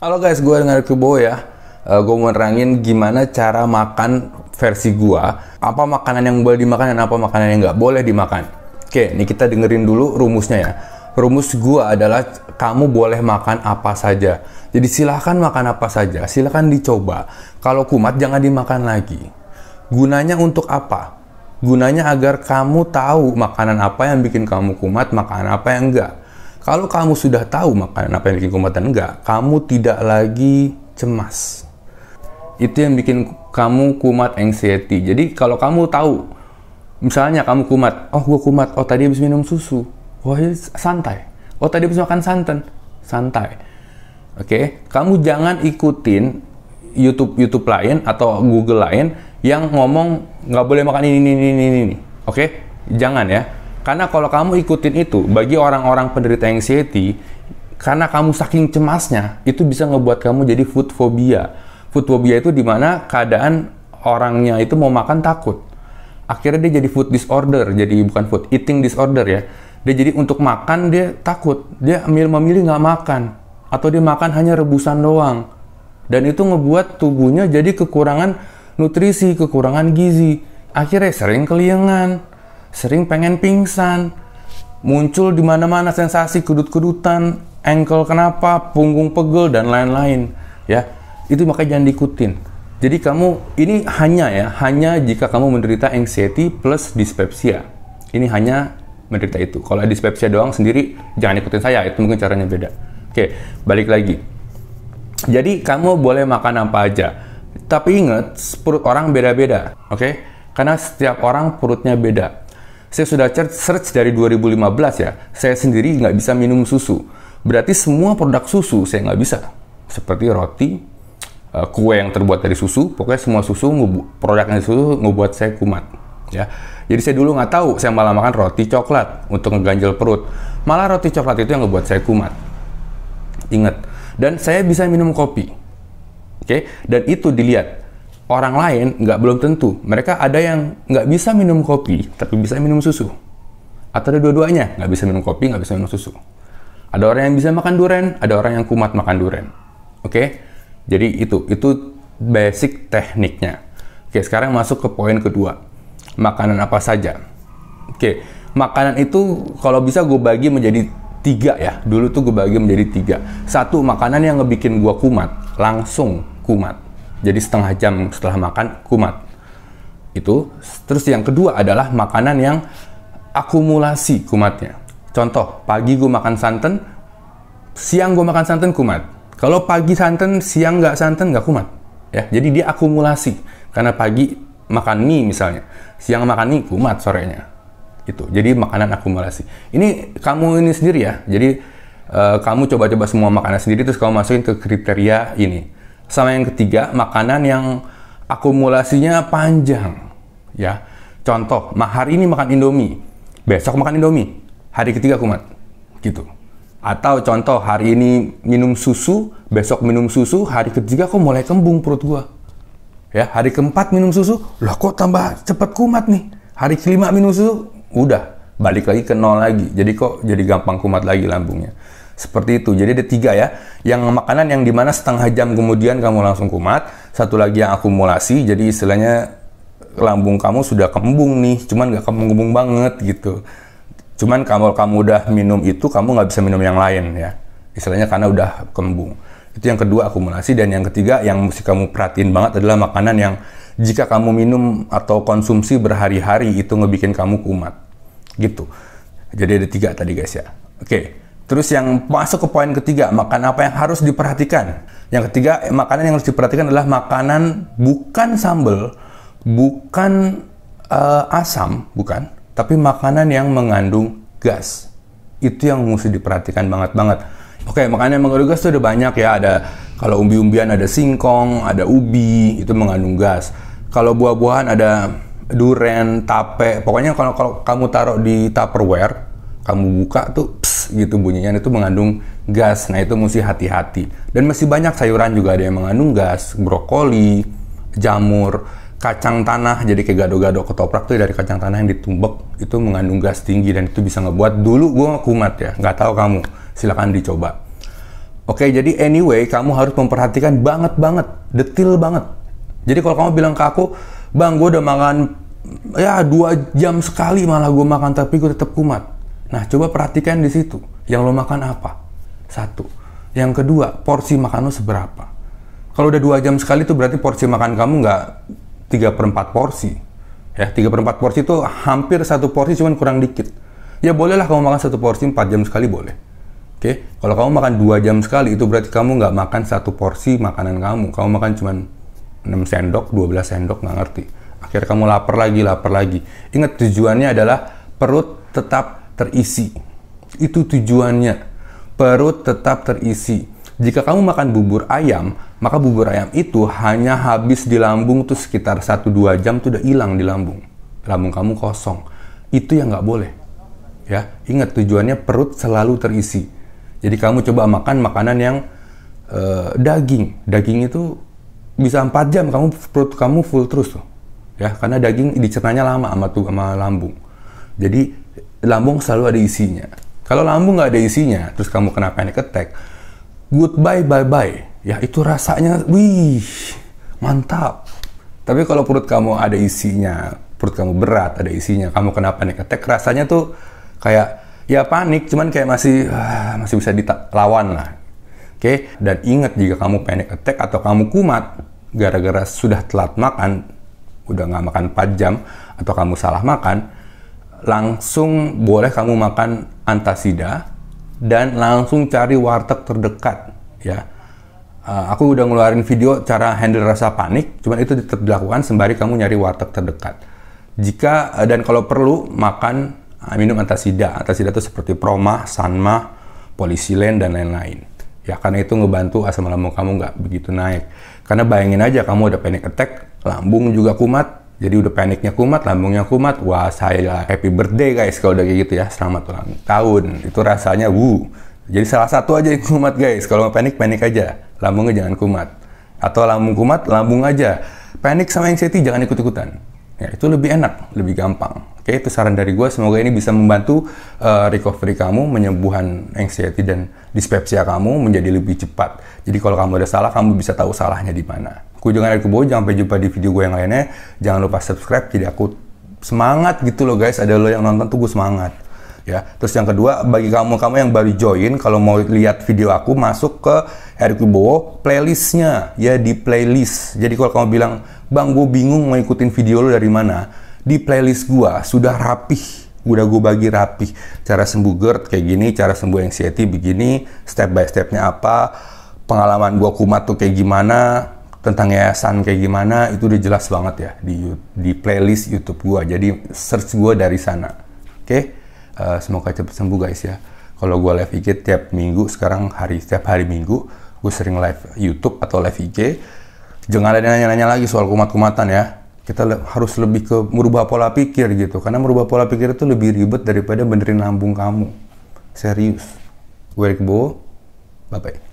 Halo guys, gue dengan Kubo ya. Uh, eh, gue mau nerangin gimana cara makan versi gue. Apa makanan yang boleh dimakan dan apa makanan yang nggak boleh dimakan. Oke, ini kita dengerin dulu rumusnya ya. Rumus gue adalah kamu boleh makan apa saja. Jadi silahkan makan apa saja, silahkan dicoba. Kalau kumat jangan dimakan lagi. Gunanya untuk apa? Gunanya agar kamu tahu makanan apa yang bikin kamu kumat, makanan apa yang enggak kalau kamu sudah tahu makanan apa yang bikin kumat dan enggak, kamu tidak lagi cemas. Itu yang bikin kamu kumat anxiety. Jadi kalau kamu tahu, misalnya kamu kumat, oh gue kumat, oh tadi habis minum susu, wah oh, santai, oh tadi habis makan santan, santai. Oke, okay? kamu jangan ikutin YouTube YouTube lain atau Google lain yang ngomong nggak boleh makan ini ini ini ini. Oke, okay? jangan ya karena kalau kamu ikutin itu, bagi orang-orang penderita anxiety, karena kamu saking cemasnya, itu bisa ngebuat kamu jadi food phobia. Food phobia itu dimana keadaan orangnya itu mau makan takut. Akhirnya dia jadi food disorder, jadi bukan food, eating disorder ya. Dia jadi untuk makan dia takut, dia memilih nggak makan. Atau dia makan hanya rebusan doang. Dan itu ngebuat tubuhnya jadi kekurangan nutrisi, kekurangan gizi. Akhirnya sering keliengan, sering pengen pingsan. Muncul di mana-mana sensasi kudut-kudutan, ankle kenapa, punggung pegel dan lain-lain, ya. Itu makanya jangan diikutin. Jadi kamu ini hanya ya, hanya jika kamu menderita anxiety plus dispepsia. Ini hanya menderita itu. Kalau dispepsia doang sendiri jangan ikutin saya, itu mungkin caranya beda. Oke, balik lagi. Jadi kamu boleh makan apa aja. Tapi ingat, perut orang beda-beda, oke? Karena setiap orang perutnya beda. Saya sudah search dari 2015 ya, saya sendiri nggak bisa minum susu. Berarti semua produk susu saya nggak bisa. Seperti roti, eh, kue yang terbuat dari susu, pokoknya semua susu, produk yang susu ngebuat saya kumat. Ya, jadi saya dulu nggak tahu, saya malah makan roti coklat untuk ngeganjel perut. Malah roti coklat itu yang ngebuat saya kumat. Ingat. Dan saya bisa minum kopi. Oke, dan itu dilihat orang lain nggak belum tentu. Mereka ada yang nggak bisa minum kopi, tapi bisa minum susu. Atau ada dua-duanya, nggak bisa minum kopi, nggak bisa minum susu. Ada orang yang bisa makan durian, ada orang yang kumat makan durian. Oke? Jadi itu, itu basic tekniknya. Oke, sekarang masuk ke poin kedua. Makanan apa saja? Oke, makanan itu kalau bisa gue bagi menjadi tiga ya. Dulu tuh gue bagi menjadi tiga. Satu, makanan yang ngebikin gue kumat. Langsung kumat jadi setengah jam setelah makan kumat. Itu. Terus yang kedua adalah makanan yang akumulasi kumatnya. Contoh, pagi gue makan santan, siang gue makan santan kumat. Kalau pagi santan, siang nggak santan nggak kumat. Ya, jadi dia akumulasi. Karena pagi makan mie misalnya, siang makan mie kumat sorenya. Itu. Jadi makanan akumulasi. Ini kamu ini sendiri ya. Jadi eh, kamu coba-coba semua makanan sendiri terus kamu masukin ke kriteria ini sama yang ketiga, makanan yang akumulasinya panjang. Ya, contoh, hari ini makan Indomie, besok makan Indomie, hari ketiga kumat, gitu. Atau contoh, hari ini minum susu, besok minum susu, hari ketiga kok mulai kembung perut gua. Ya, hari keempat minum susu, loh kok tambah cepat kumat nih. Hari kelima minum susu, udah balik lagi ke nol lagi. Jadi kok jadi gampang kumat lagi lambungnya. Seperti itu. Jadi ada tiga ya. Yang makanan yang dimana setengah jam kemudian kamu langsung kumat. Satu lagi yang akumulasi. Jadi istilahnya lambung kamu sudah kembung nih. Cuman nggak kembung-kembung banget gitu. Cuman kalau kamu udah minum itu, kamu nggak bisa minum yang lain ya. Istilahnya karena udah kembung. Itu yang kedua akumulasi. Dan yang ketiga yang mesti kamu perhatiin banget adalah makanan yang jika kamu minum atau konsumsi berhari-hari itu ngebikin kamu kumat gitu jadi ada tiga tadi guys ya oke okay. Terus yang masuk ke poin ketiga, makan apa yang harus diperhatikan. Yang ketiga, makanan yang harus diperhatikan adalah makanan bukan sambal, bukan uh, asam, bukan, tapi makanan yang mengandung gas. Itu yang mesti diperhatikan banget-banget. Oke, makanan yang mengandung gas itu ada banyak ya. Ada kalau umbi-umbian ada singkong, ada ubi, itu mengandung gas. Kalau buah-buahan ada duren, tape. Pokoknya kalau kalau kamu taruh di Tupperware, kamu buka tuh gitu bunyinya itu mengandung gas. Nah itu mesti hati-hati. Dan masih banyak sayuran juga ada yang mengandung gas, brokoli, jamur, kacang tanah. Jadi kayak gado-gado ketoprak tuh dari kacang tanah yang ditumbek itu mengandung gas tinggi dan itu bisa ngebuat dulu gue kumat ya. Nggak tahu kamu, silahkan dicoba. Oke, jadi anyway, kamu harus memperhatikan banget banget, detail banget. Jadi kalau kamu bilang ke aku, bang, gue udah makan ya dua jam sekali malah gue makan tapi gue tetap kumat Nah, coba perhatikan di situ. Yang lo makan apa? Satu. Yang kedua, porsi makan lo seberapa? Kalau udah dua jam sekali itu berarti porsi makan kamu nggak 3 per 4 porsi. Ya, 3 per 4 porsi itu hampir satu porsi cuman kurang dikit. Ya bolehlah kamu makan satu porsi empat jam sekali boleh. Oke, kalau kamu makan dua jam sekali itu berarti kamu nggak makan satu porsi makanan kamu. Kamu makan cuman 6 sendok, 12 sendok, nggak ngerti. Akhirnya kamu lapar lagi, lapar lagi. Ingat tujuannya adalah perut tetap terisi. Itu tujuannya. Perut tetap terisi. Jika kamu makan bubur ayam, maka bubur ayam itu hanya habis di lambung tuh sekitar 1-2 jam sudah hilang di lambung. Lambung kamu kosong. Itu yang nggak boleh. Ya, ingat tujuannya perut selalu terisi. Jadi kamu coba makan makanan yang uh, daging. Daging itu bisa 4 jam kamu perut kamu full terus tuh. Ya, karena daging dicernanya lama sama tuh sama lambung. Jadi lambung selalu ada isinya. Kalau lambung nggak ada isinya, terus kamu kena panic attack, goodbye bye bye. Ya itu rasanya, wih, mantap. Tapi kalau perut kamu ada isinya, perut kamu berat, ada isinya, kamu kena panic attack, rasanya tuh kayak ya panik, cuman kayak masih ah, masih bisa dilawan lah. Oke, okay? dan ingat jika kamu panic attack atau kamu kumat gara-gara sudah telat makan, udah nggak makan 4 jam atau kamu salah makan, langsung boleh kamu makan antasida dan langsung cari warteg terdekat ya. Uh, aku udah ngeluarin video cara handle rasa panik, cuman itu tetap dilakukan sembari kamu nyari warteg terdekat. Jika uh, dan kalau perlu makan uh, minum antasida. Antasida itu seperti Proma, Sanma, Polisilen dan lain-lain. Ya karena itu ngebantu asam lambung kamu nggak begitu naik. Karena bayangin aja kamu ada panic attack, lambung juga kumat, jadi udah paniknya kumat, lambungnya kumat. Wah, saya happy birthday guys kalau udah kayak gitu ya. Selamat ulang tahun. Itu rasanya wuh. Jadi salah satu aja yang kumat guys. Kalau mau panik, panik aja. Lambungnya jangan kumat. Atau lambung kumat, lambung aja. Panik sama anxiety jangan ikut-ikutan. Ya, itu lebih enak, lebih gampang. Oke, itu saran dari gue. Semoga ini bisa membantu uh, recovery kamu, menyembuhan anxiety dan dispepsia kamu menjadi lebih cepat. Jadi kalau kamu ada salah, kamu bisa tahu salahnya di mana. Kunjungan dari Kubo, jangan jumpa di video gue yang lainnya. Jangan lupa subscribe, jadi aku semangat gitu loh guys. Ada lo yang nonton tunggu semangat. Ya. Terus yang kedua, bagi kamu kamu yang baru join, kalau mau lihat video aku masuk ke Eric Wibowo playlistnya ya di playlist. Jadi kalau kamu bilang, bang gue bingung mau ikutin video lo dari mana, di playlist gua sudah rapih udah gue bagi rapih cara sembuh GERD kayak gini cara sembuh anxiety begini step by stepnya apa pengalaman gue kumat tuh kayak gimana tentang yayasan kayak gimana itu udah jelas banget ya di di playlist YouTube gue jadi search gue dari sana oke okay? uh, eh, semoga cepet sembuh guys ya kalau gue live IG tiap minggu sekarang hari setiap hari minggu gue sering live YouTube atau live IG jangan ada nanya-nanya lagi soal kumat-kumatan ya kita le harus lebih ke merubah pola pikir gitu karena merubah pola pikir itu lebih ribet daripada benerin lambung kamu serius gue Bo bye bye